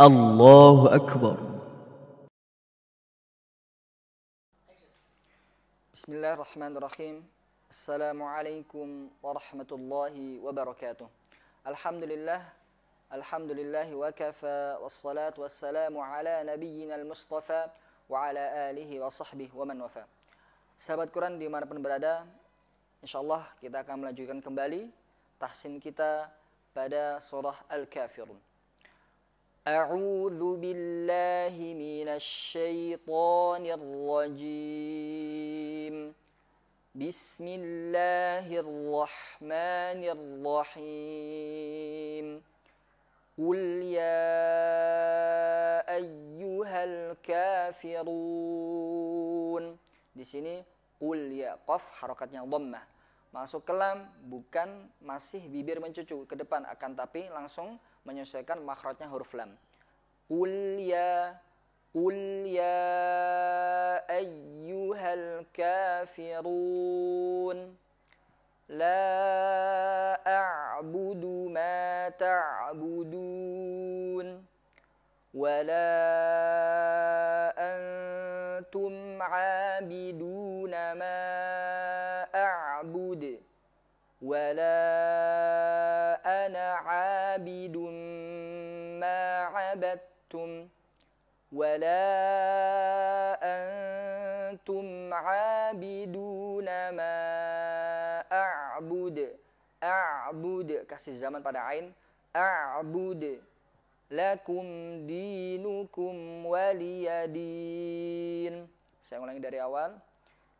الله أكبر بسم الله الرحمن الرحيم السلام عليكم ورحمة الله وبركاته الحمد لله الحمد لله وكفى والصلاة والسلام على نبينا المصطفى وعلى آله وصحبه ومن وفى Sahabat Quran dimanapun berada, insya Allah kita akan melanjutkan kembali tahsin kita pada surah Al-Kafirun. أعوذ بالله من الشيطان الرجيم بسم الله الرحمن الرحيم قل يا أيها الكافرون di sini قل يا قف harakatnya ضمه masuk kelam bukan masih bibir mencucu ke depan akan tapi langsung menyesuaikan makhrajnya huruf lam. kul ya kul ya ayyuhal kafirun la a'budu ma ta'budun wala antum 'abiduna ma ولا أنا عابد ما عبدتم ولا أنتم عابدون ما أعبد أعبد كسي الزمن pada عين أعبد لكم دينكم ولي دين saya ulangi dari awal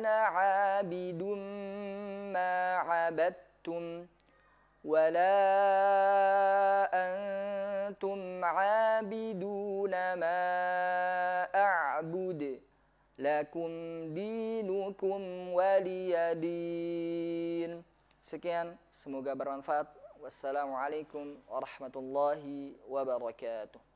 أنا عابد ما عبدتم ولا أنتم عابدون ما أعبد lakum dinukum waliyadin. Sekian, semoga bermanfaat. Wassalamualaikum warahmatullahi wabarakatuh.